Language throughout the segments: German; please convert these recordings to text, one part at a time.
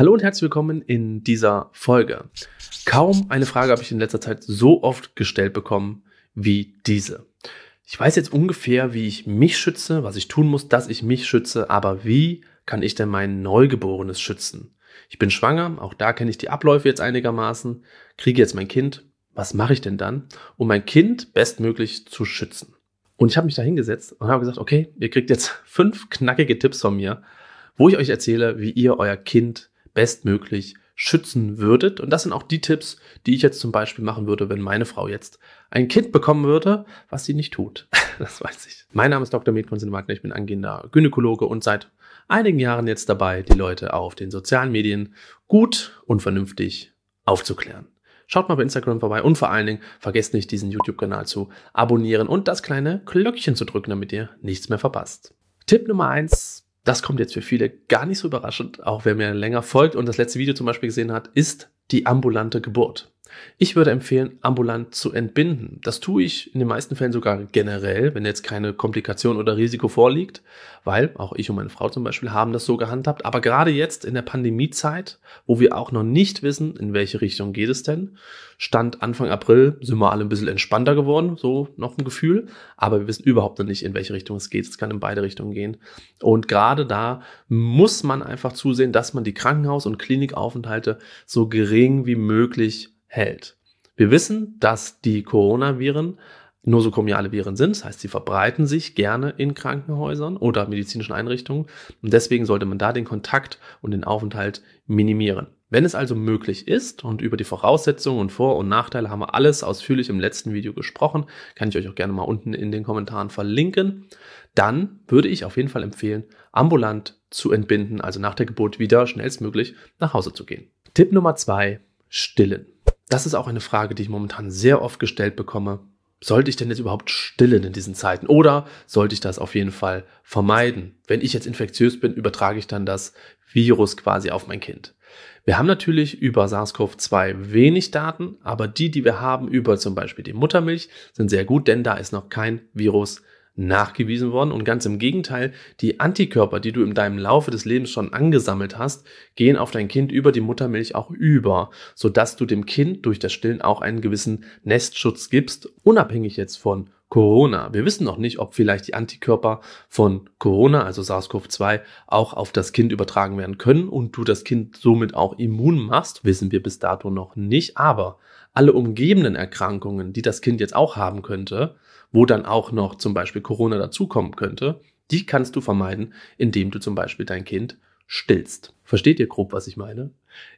Hallo und herzlich willkommen in dieser Folge. Kaum eine Frage habe ich in letzter Zeit so oft gestellt bekommen wie diese. Ich weiß jetzt ungefähr, wie ich mich schütze, was ich tun muss, dass ich mich schütze, aber wie kann ich denn mein Neugeborenes schützen? Ich bin schwanger, auch da kenne ich die Abläufe jetzt einigermaßen, kriege jetzt mein Kind. Was mache ich denn dann, um mein Kind bestmöglich zu schützen? Und ich habe mich da hingesetzt und habe gesagt, okay, ihr kriegt jetzt fünf knackige Tipps von mir, wo ich euch erzähle, wie ihr euer Kind bestmöglich schützen würdet. Und das sind auch die Tipps, die ich jetzt zum Beispiel machen würde, wenn meine Frau jetzt ein Kind bekommen würde, was sie nicht tut. das weiß ich. Mein Name ist Dr. Medkonstantin Wagner, ich bin angehender Gynäkologe und seit einigen Jahren jetzt dabei, die Leute auf den sozialen Medien gut und vernünftig aufzuklären. Schaut mal bei Instagram vorbei und vor allen Dingen vergesst nicht, diesen YouTube-Kanal zu abonnieren und das kleine Glöckchen zu drücken, damit ihr nichts mehr verpasst. Tipp Nummer eins das kommt jetzt für viele gar nicht so überraschend, auch wer mir länger folgt und das letzte Video zum Beispiel gesehen hat, ist die ambulante Geburt. Ich würde empfehlen, ambulant zu entbinden. Das tue ich in den meisten Fällen sogar generell, wenn jetzt keine Komplikation oder Risiko vorliegt, weil auch ich und meine Frau zum Beispiel haben das so gehandhabt. Aber gerade jetzt in der Pandemiezeit, wo wir auch noch nicht wissen, in welche Richtung geht es denn, stand Anfang April, sind wir alle ein bisschen entspannter geworden, so noch ein Gefühl. Aber wir wissen überhaupt noch nicht, in welche Richtung es geht. Es kann in beide Richtungen gehen. Und gerade da muss man einfach zusehen, dass man die Krankenhaus- und Klinikaufenthalte so geregelt gering wie möglich hält. Wir wissen, dass die Coronaviren nosokomiale Viren sind, das heißt, sie verbreiten sich gerne in Krankenhäusern oder medizinischen Einrichtungen und deswegen sollte man da den Kontakt und den Aufenthalt minimieren. Wenn es also möglich ist und über die Voraussetzungen und Vor- und Nachteile haben wir alles ausführlich im letzten Video gesprochen, kann ich euch auch gerne mal unten in den Kommentaren verlinken, dann würde ich auf jeden Fall empfehlen, ambulant zu entbinden, also nach der Geburt wieder schnellstmöglich nach Hause zu gehen. Tipp Nummer zwei, stillen. Das ist auch eine Frage, die ich momentan sehr oft gestellt bekomme. Sollte ich denn jetzt überhaupt stillen in diesen Zeiten? Oder sollte ich das auf jeden Fall vermeiden? Wenn ich jetzt infektiös bin, übertrage ich dann das Virus quasi auf mein Kind. Wir haben natürlich über SARS-CoV-2 wenig Daten, aber die, die wir haben über zum Beispiel die Muttermilch, sind sehr gut, denn da ist noch kein Virus nachgewiesen worden und ganz im Gegenteil, die Antikörper, die du in deinem Laufe des Lebens schon angesammelt hast, gehen auf dein Kind über die Muttermilch auch über, sodass du dem Kind durch das Stillen auch einen gewissen Nestschutz gibst, unabhängig jetzt von Corona. Wir wissen noch nicht, ob vielleicht die Antikörper von Corona, also SARS-CoV-2, auch auf das Kind übertragen werden können und du das Kind somit auch immun machst, wissen wir bis dato noch nicht, aber alle umgebenden Erkrankungen, die das Kind jetzt auch haben könnte, wo dann auch noch zum Beispiel Corona dazukommen könnte, die kannst du vermeiden, indem du zum Beispiel dein Kind stillst. Versteht ihr grob, was ich meine?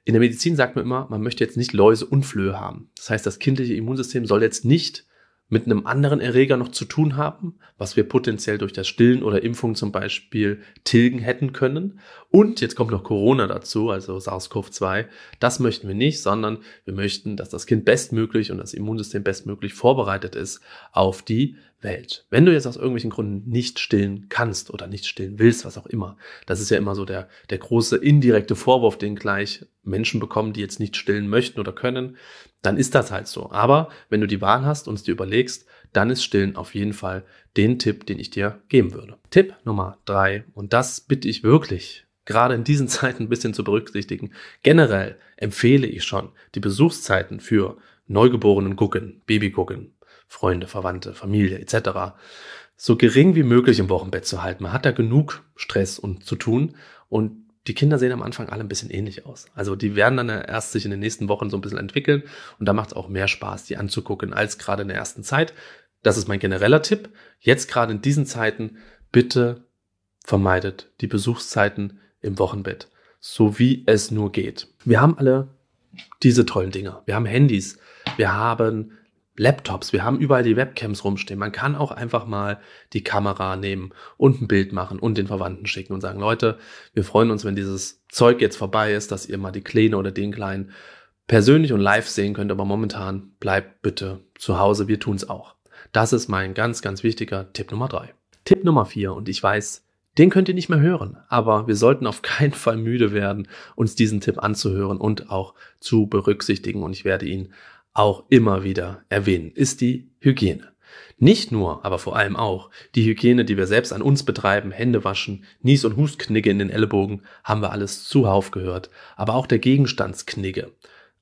In der Medizin sagt man immer, man möchte jetzt nicht Läuse und Flöhe haben. Das heißt, das kindliche Immunsystem soll jetzt nicht mit einem anderen Erreger noch zu tun haben, was wir potenziell durch das Stillen oder Impfung zum Beispiel tilgen hätten können. Und jetzt kommt noch Corona dazu, also SARS-CoV-2. Das möchten wir nicht, sondern wir möchten, dass das Kind bestmöglich und das Immunsystem bestmöglich vorbereitet ist auf die Welt. Wenn du jetzt aus irgendwelchen Gründen nicht stillen kannst oder nicht stillen willst, was auch immer, das ist ja immer so der, der große indirekte Vorwurf, den gleich Menschen bekommen, die jetzt nicht stillen möchten oder können, dann ist das halt so. Aber wenn du die Wahl hast und es dir überlegst, dann ist Stillen auf jeden Fall den Tipp, den ich dir geben würde. Tipp Nummer drei, und das bitte ich wirklich, gerade in diesen Zeiten ein bisschen zu berücksichtigen. Generell empfehle ich schon die Besuchszeiten für Neugeborenen gucken, Baby gucken, Freunde, Verwandte, Familie etc. so gering wie möglich im Wochenbett zu halten. Man hat da genug Stress und zu tun und die Kinder sehen am Anfang alle ein bisschen ähnlich aus. Also die werden dann erst sich in den nächsten Wochen so ein bisschen entwickeln und da macht es auch mehr Spaß, die anzugucken, als gerade in der ersten Zeit. Das ist mein genereller Tipp. Jetzt gerade in diesen Zeiten bitte vermeidet die Besuchszeiten im Wochenbett, so wie es nur geht. Wir haben alle diese tollen Dinge. Wir haben Handys, wir haben Laptops, wir haben überall die Webcams rumstehen. Man kann auch einfach mal die Kamera nehmen und ein Bild machen und den Verwandten schicken und sagen, Leute, wir freuen uns, wenn dieses Zeug jetzt vorbei ist, dass ihr mal die Kleine oder den Kleinen persönlich und live sehen könnt. Aber momentan bleibt bitte zu Hause, wir tun's auch. Das ist mein ganz, ganz wichtiger Tipp Nummer drei. Tipp Nummer vier und ich weiß, den könnt ihr nicht mehr hören, aber wir sollten auf keinen Fall müde werden, uns diesen Tipp anzuhören und auch zu berücksichtigen und ich werde ihn auch immer wieder erwähnen, ist die Hygiene. Nicht nur, aber vor allem auch die Hygiene, die wir selbst an uns betreiben, Hände waschen, Nies- und Hustknigge in den Ellenbogen, haben wir alles zuhauf gehört, aber auch der Gegenstandsknigge.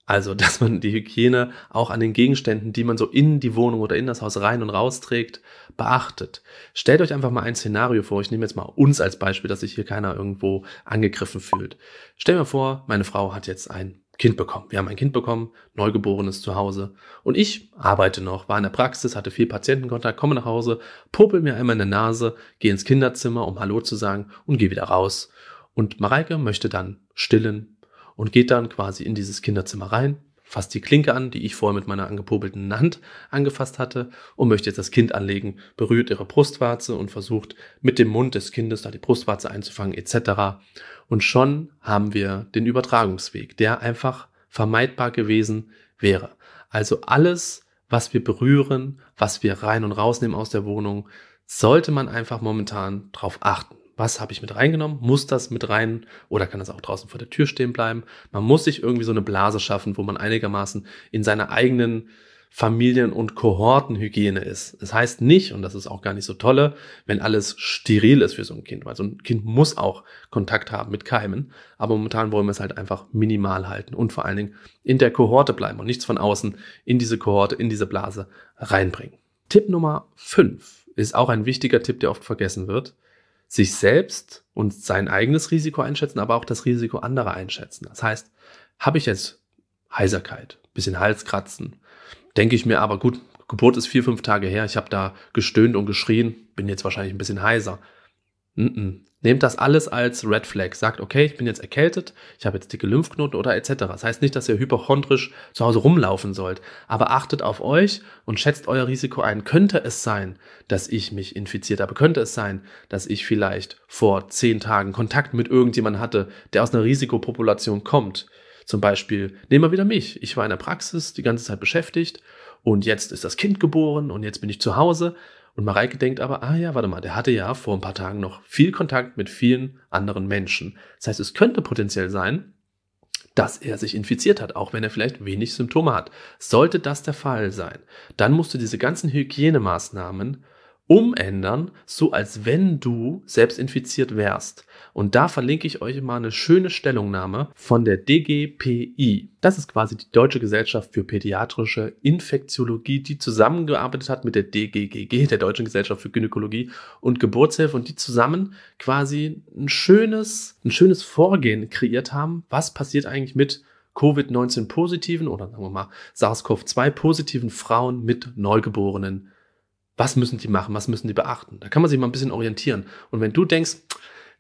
Also, dass man die Hygiene auch an den Gegenständen, die man so in die Wohnung oder in das Haus rein und raus trägt, beachtet. Stellt euch einfach mal ein Szenario vor. Ich nehme jetzt mal uns als Beispiel, dass sich hier keiner irgendwo angegriffen fühlt. Stell mir vor, meine Frau hat jetzt ein Kind bekommen. Wir haben ein Kind bekommen, Neugeborenes zu Hause. Und ich arbeite noch, war in der Praxis, hatte viel Patientenkontakt, komme nach Hause, popel mir einmal in der Nase, gehe ins Kinderzimmer, um Hallo zu sagen und gehe wieder raus. Und Mareike möchte dann stillen und geht dann quasi in dieses Kinderzimmer rein fasst die Klinke an, die ich vorher mit meiner angepobelten Hand angefasst hatte, und möchte jetzt das Kind anlegen, berührt ihre Brustwarze und versucht mit dem Mund des Kindes da die Brustwarze einzufangen, etc. Und schon haben wir den Übertragungsweg, der einfach vermeidbar gewesen wäre. Also alles, was wir berühren, was wir rein und rausnehmen aus der Wohnung, sollte man einfach momentan drauf achten was habe ich mit reingenommen? Muss das mit rein oder kann das auch draußen vor der Tür stehen bleiben? Man muss sich irgendwie so eine Blase schaffen, wo man einigermaßen in seiner eigenen Familien- und Kohortenhygiene ist. Das heißt nicht, und das ist auch gar nicht so tolle, wenn alles steril ist für so ein Kind, weil so ein Kind muss auch Kontakt haben mit Keimen. Aber momentan wollen wir es halt einfach minimal halten und vor allen Dingen in der Kohorte bleiben und nichts von außen in diese Kohorte, in diese Blase reinbringen. Tipp Nummer fünf ist auch ein wichtiger Tipp, der oft vergessen wird sich selbst und sein eigenes Risiko einschätzen, aber auch das Risiko anderer einschätzen. Das heißt, habe ich jetzt Heiserkeit, bisschen Halskratzen, denke ich mir aber gut, Geburt ist vier, fünf Tage her, ich habe da gestöhnt und geschrien, bin jetzt wahrscheinlich ein bisschen heiser. Mm -mm nehmt das alles als Red Flag. Sagt, okay, ich bin jetzt erkältet, ich habe jetzt dicke Lymphknoten oder etc. Das heißt nicht, dass ihr hypochondrisch zu Hause rumlaufen sollt, aber achtet auf euch und schätzt euer Risiko ein. Könnte es sein, dass ich mich infiziert habe? Könnte es sein, dass ich vielleicht vor zehn Tagen Kontakt mit irgendjemandem hatte, der aus einer Risikopopulation kommt? Zum Beispiel, nehmen wir wieder mich. Ich war in der Praxis die ganze Zeit beschäftigt und jetzt ist das Kind geboren und jetzt bin ich zu Hause. Und Mareike denkt aber, ah ja, warte mal, der hatte ja vor ein paar Tagen noch viel Kontakt mit vielen anderen Menschen. Das heißt, es könnte potenziell sein, dass er sich infiziert hat, auch wenn er vielleicht wenig Symptome hat. Sollte das der Fall sein, dann musst du diese ganzen Hygienemaßnahmen umändern, so als wenn du selbst infiziert wärst. Und da verlinke ich euch mal eine schöne Stellungnahme von der DGPI. Das ist quasi die Deutsche Gesellschaft für Pädiatrische Infektiologie, die zusammengearbeitet hat mit der DGGG, der Deutschen Gesellschaft für Gynäkologie und Geburtshilfe und die zusammen quasi ein schönes, ein schönes Vorgehen kreiert haben. Was passiert eigentlich mit Covid-19 positiven oder sagen wir mal SARS-CoV-2 positiven Frauen mit Neugeborenen? was müssen die machen, was müssen die beachten. Da kann man sich mal ein bisschen orientieren. Und wenn du denkst,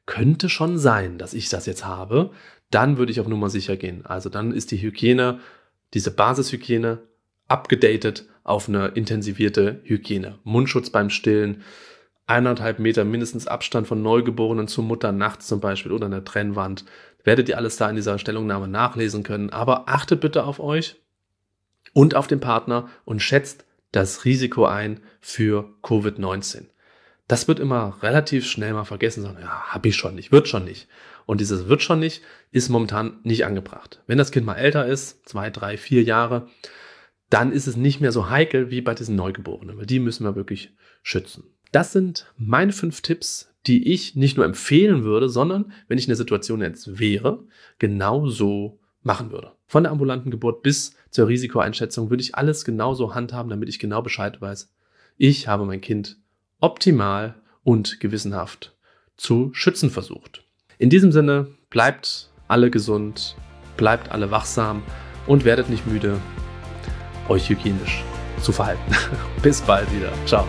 könnte schon sein, dass ich das jetzt habe, dann würde ich auf Nummer sicher gehen. Also dann ist die Hygiene, diese Basishygiene, abgedatet auf eine intensivierte Hygiene. Mundschutz beim Stillen, eineinhalb Meter mindestens Abstand von Neugeborenen zur Mutter nachts zum Beispiel oder einer Trennwand. Werdet ihr alles da in dieser Stellungnahme nachlesen können. Aber achtet bitte auf euch und auf den Partner und schätzt das Risiko ein für Covid-19. Das wird immer relativ schnell mal vergessen, sagen, ja, hab ich schon nicht, wird schon nicht. Und dieses wird schon nicht ist momentan nicht angebracht. Wenn das Kind mal älter ist, zwei, drei, vier Jahre, dann ist es nicht mehr so heikel wie bei diesen Neugeborenen, die müssen wir wirklich schützen. Das sind meine fünf Tipps, die ich nicht nur empfehlen würde, sondern wenn ich in der Situation jetzt wäre, genauso machen würde. Von der ambulanten Geburt bis zur Risikoeinschätzung würde ich alles genauso handhaben, damit ich genau Bescheid weiß. Ich habe mein Kind optimal und gewissenhaft zu schützen versucht. In diesem Sinne, bleibt alle gesund, bleibt alle wachsam und werdet nicht müde, euch hygienisch zu verhalten. Bis bald wieder. Ciao.